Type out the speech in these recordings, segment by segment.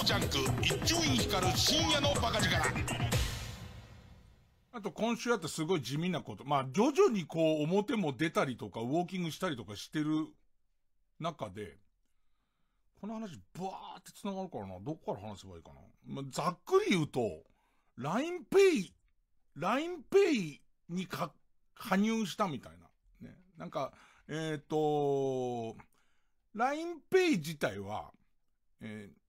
超ジャンク一丁院光る深夜のバカ力あと今週やってすごい地味なこと。まあ、徐々にこう、表も出たりとか、ウォーキングしたりとかしてる中で、この話、ブワーって繋がるからな。どこから話せばいいかな。まあ、ざっくり言うと、LINEPay、LINEPay にか、加入したみたいな。ね。なんか、えっ、ー、と、LINEPay 自体は、えー、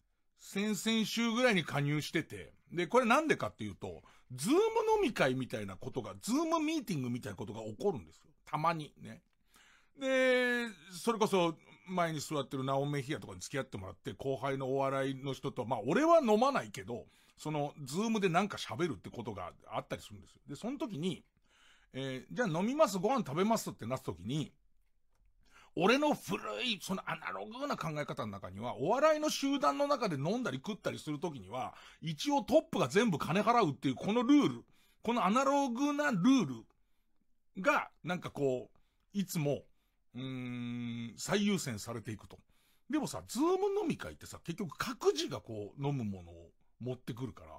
先々週ぐらいに加入してて、で、これなんでかっていうと、ズーム飲み会みたいなことが、ズームミーティングみたいなことが起こるんですよ。たまにね。で、それこそ、前に座ってるナオメヒアとかに付き合ってもらって、後輩のお笑いの人と、まあ、俺は飲まないけど、その、ズームでなんか喋るってことがあったりするんですよ。で、その時に、えー、じゃあ飲みます、ご飯食べますってなった時に、俺の古い、そのアナログな考え方の中には、お笑いの集団の中で飲んだり食ったりするときには、一応トップが全部金払うっていう、このルール、このアナログなルールが、なんかこう、いつも、うん、最優先されていくと。でもさ、ズーム飲み会ってさ、結局各自がこう、飲むものを持ってくるから、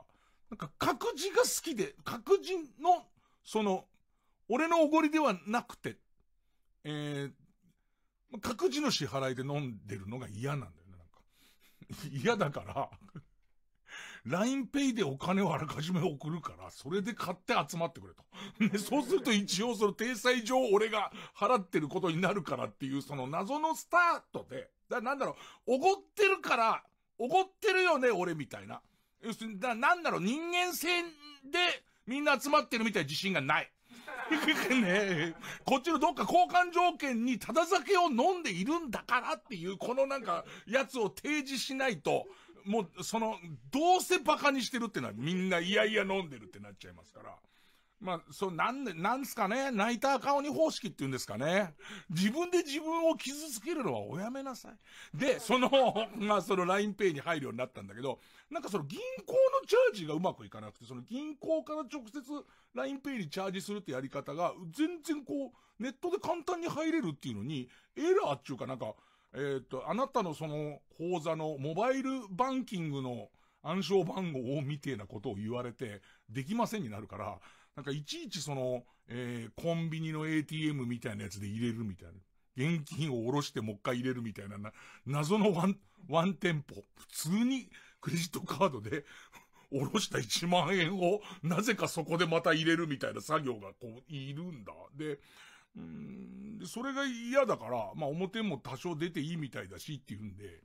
なんか各自が好きで、各自の、その、俺のおごりではなくて、えー、まあ、各自の支払いで飲んでるのが嫌なんだよね、なんか。嫌だから LINEPay でお金をあらかじめ送るから、それで買って集まってくれと。ね、そうすると一応その体裁上俺が払ってることになるからっていう、その謎のスタートで、だ、なんだろう、おごってるから、おごってるよね、俺みたいな。要するに、だ、なんだろう、人間性でみんな集まってるみたいな自信がない。ね こっちのどっか交換条件にただ酒を飲んでいるんだからっていう、このなんか、やつを提示しないと、もう、その、どうせバカにしてるってのはみんないやいや飲んでるってなっちゃいますから。まあ、そう、なんで、なんすかね、泣いた赤鬼方式って言うんですかね。自分で自分を傷つけるのはおやめなさい。で、その、まあ、その LINEPay に入るようになったんだけど、なんかその銀行のチャージがうまくいかなくて、その銀行から直接 LINEPay にチャージするってやり方が、全然こう、ネットで簡単に入れるっていうのに、エラーっていうかなんか、えー、っと、あなたのその、口座のモバイルバンキングの暗証番号をみてえなことを言われて、できませんになるから、なんかいちいちその、えー、コンビニの ATM みたいなやつで入れるみたいな。現金を下ろしてもう一回入れるみたいなな、謎のワン、ワンテンポ。普通にクレジットカードで 下ろした1万円を、なぜかそこでまた入れるみたいな作業がこう、いるんだ。で、うん、それが嫌だから、まあ表も多少出ていいみたいだしっていうんで、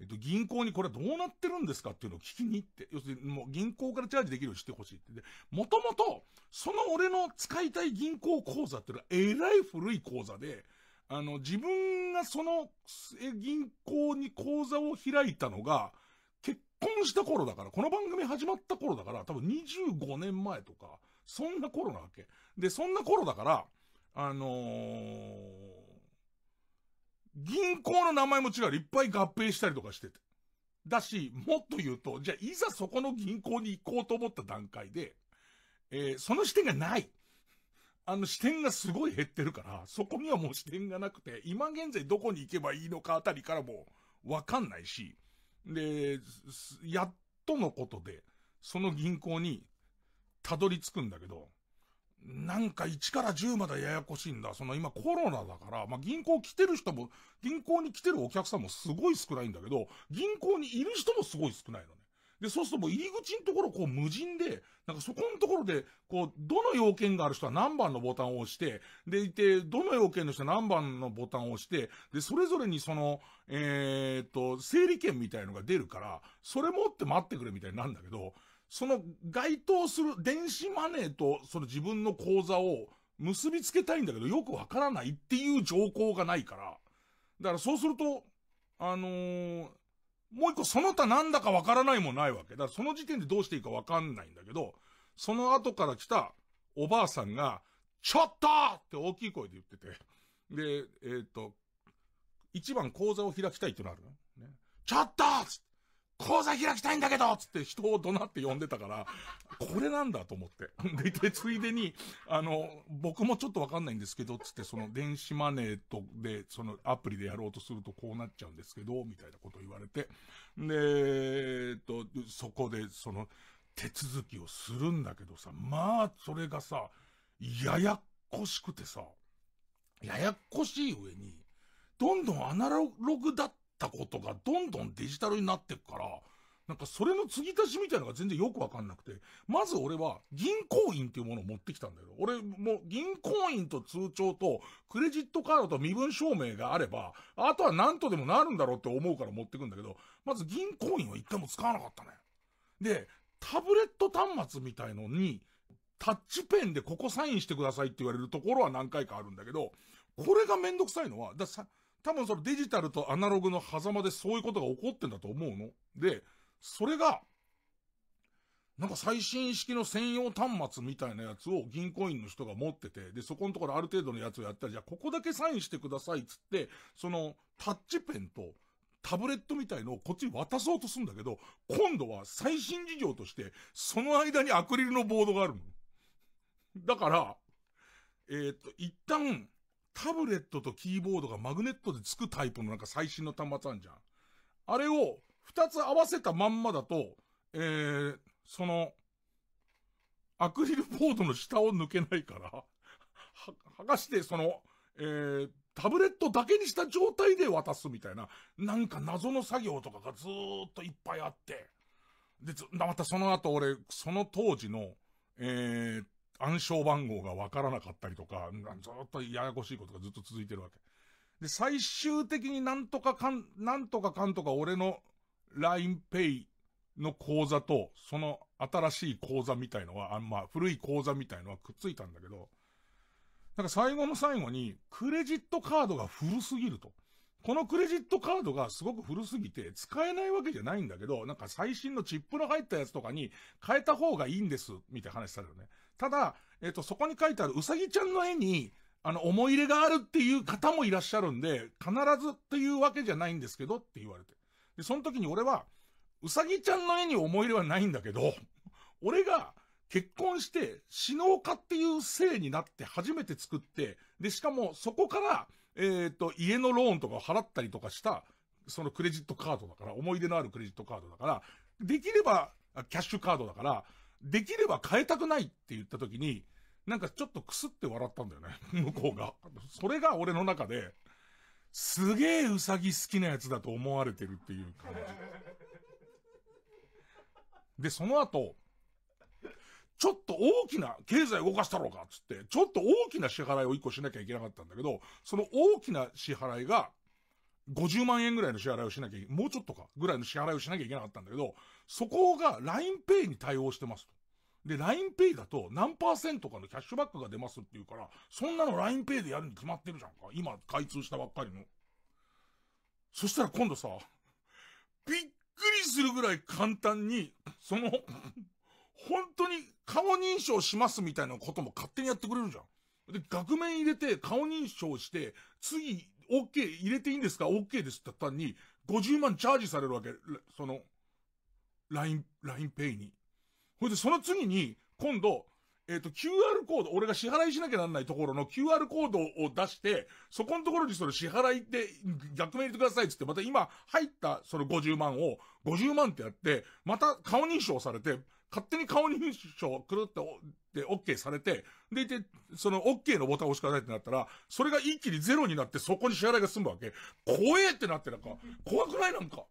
えっと、銀行にこれはどうなってるんですかっていうのを聞きに行って、要するにもう銀行からチャージできるようにしてほしいって。で、もともと、その俺の使いたい銀行口座っていうのは、えらい古い口座で、あの、自分がその、銀行に口座を開いたのが、結婚した頃だから、この番組始まった頃だから、多分25年前とか、そんな頃なわけ。で、そんな頃だから、あのー、銀行の名前も違う。いっぱい合併したりとかしてて。だし、もっと言うと、じゃあいざそこの銀行に行こうと思った段階で、えー、その視点がない。あの視点がすごい減ってるから、そこにはもう視点がなくて、今現在どこに行けばいいのかあたりからもわかんないし、で、やっとのことで、その銀行にたどり着くんだけど、なんか1から10までややこしいんだ。その今コロナだから、まあ、銀行来てる人も、銀行に来てるお客さんもすごい少ないんだけど、銀行にいる人もすごい少ないのね。で、そうするともう入り口のところこう無人で、なんかそこのところで、こう、どの要件がある人は何番のボタンを押して、でいて、どの要件の人は何番のボタンを押して、で、それぞれにその、えー、っと、整理券みたいのが出るから、それ持って待ってくれみたいになるんだけど、その該当する電子マネーとその自分の口座を結びつけたいんだけどよくわからないっていう条項がないから。だからそうすると、あのー、もう一個その他なんだかわからないもないわけ。だからその時点でどうしていいかわかんないんだけど、その後から来たおばあさんが、ちょっとって大きい声で言ってて。で、えっ、と、一番口座を開きたいってのあるのね。ちょっとつって口座開きたいんだけどつって人を怒鳴って呼んでたから、これなんだと思って。でついでに、あの、僕もちょっとわかんないんですけど、つってその電子マネーと、で、そのアプリでやろうとするとこうなっちゃうんですけど、みたいなこと言われて。で、えっと、そこでその手続きをするんだけどさ、まあ、それがさ、ややこしくてさ、ややこしい上に、どんどんアナログだっったことがどんどんデジタルになってくから、なんかそれの継ぎ足しみたいのが全然よくわかんなくて、まず俺は銀行員っていうものを持ってきたんだよ。俺も銀行員と通帳とクレジットカードと身分証明があれば、あとは何とでもなるんだろうって思うから持ってくんだけど、まず銀行員は一回も使わなかったね。で、タブレット端末みたいのに、タッチペンでここサインしてくださいって言われるところは何回かあるんだけど、これがめんどくさいのは、ださ、多分そのデジタルとアナログの狭間でそういうことが起こってんだと思うの。で、それが、なんか最新式の専用端末みたいなやつを銀行員の人が持ってて、で、そこのところある程度のやつをやったら、じゃあここだけサインしてくださいっつって、そのタッチペンとタブレットみたいのをこっちに渡そうとするんだけど、今度は最新事情として、その間にアクリルのボードがあるの。だから、えー、っと、一旦、タブレットとキーボードがマグネットで付くタイプのなんか最新の端末あんじゃん。あれを、二つ合わせたまんまだと、えー、その、アクリルボードの下を抜けないから、は、剥がして、その、えー、タブレットだけにした状態で渡すみたいな、なんか謎の作業とかがずーっといっぱいあって。で、またその後俺、その当時の、えー、暗証番号がわからなかったりとか、ずっとややこしいことがずっと続いてるわけ。で、最終的になんとかかん、なんとかかんとか俺の LINEPay の口座と、その新しい口座みたいのは、あんまあ、古い口座みたいのはくっついたんだけど、なんか最後の最後に、クレジットカードが古すぎると。このクレジットカードがすごく古すぎて使えないわけじゃないんだけど、なんか最新のチップの入ったやつとかに変えた方がいいんです、みたいな話されるね。ただ、えっ、ー、と、そこに書いてあるうさぎちゃんの絵に、あの、思い入れがあるっていう方もいらっしゃるんで、必ずっていうわけじゃないんですけどって言われて。で、その時に俺は、うさぎちゃんの絵に思い入れはないんだけど、俺が結婚して死のうかっていう性になって初めて作って、で、しかも、そこから、えっ、ー、と、家のローンとかを払ったりとかした、そのクレジットカードだから、思い出のあるクレジットカードだから、できれば、キャッシュカードだから、できれば変えたくないって言った時に、なんかちょっとくすって笑ったんだよね。向こうが。それが俺の中で、すげえウサギ好きなやつだと思われてるっていう感じ。で、その後、ちょっと大きな経済動かしたろうかっつって、ちょっと大きな支払いを一個しなきゃいけなかったんだけど、その大きな支払いが、50万円ぐらいの支払いをしなきゃいけ、もうちょっとか、ぐらいの支払いをしなきゃいけなかったんだけど、そこが LINEPay に対応してますと。で、LINEPay だと何パーセントかのキャッシュバックが出ますって言うから、そんなの LINEPay でやるに決まってるじゃんか。今、開通したばっかりの。そしたら今度さ、びっくりするぐらい簡単に、その本当に顔認証しますみたいなことも勝手にやってくれるじゃん。で、額面入れて、顔認証して、次、OK、入れていいんですか ?OK ですって言ったのに、50万チャージされるわけ。その、LINE、LINEPay に。ほいで、その次に、今度、えっ、ー、と、QR コード、俺が支払いしなきゃなんないところの QR コードを出して、そこのところにその支払いって、逆名入れてくださいっつって、また今入ったその50万を、50万ってやって、また顔認証されて、勝手に顔認証くるって、で、OK されて、でいて、その OK のボタンを押しかないってなったら、それが一気にゼロになってそこに支払いが済むわけ。怖えってなってなんか、怖くないなんか。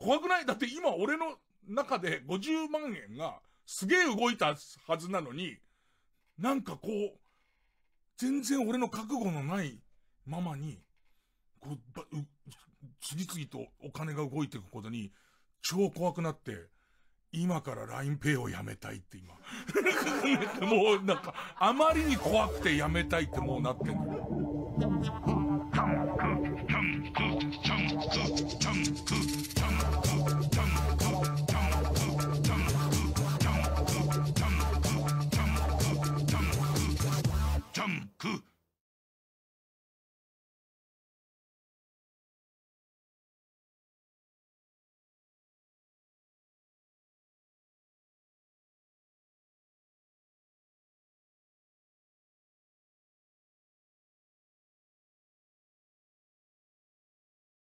怖くないだって今俺の中で50万円がすげえ動いたはずなのに、なんかこう、全然俺の覚悟のないままに、こう、ば、う、次々とお金が動いていくことに、超怖くなって、今から l i n e イをやめたいって今。もうなんか、あまりに怖くてやめたいってもうなってんの。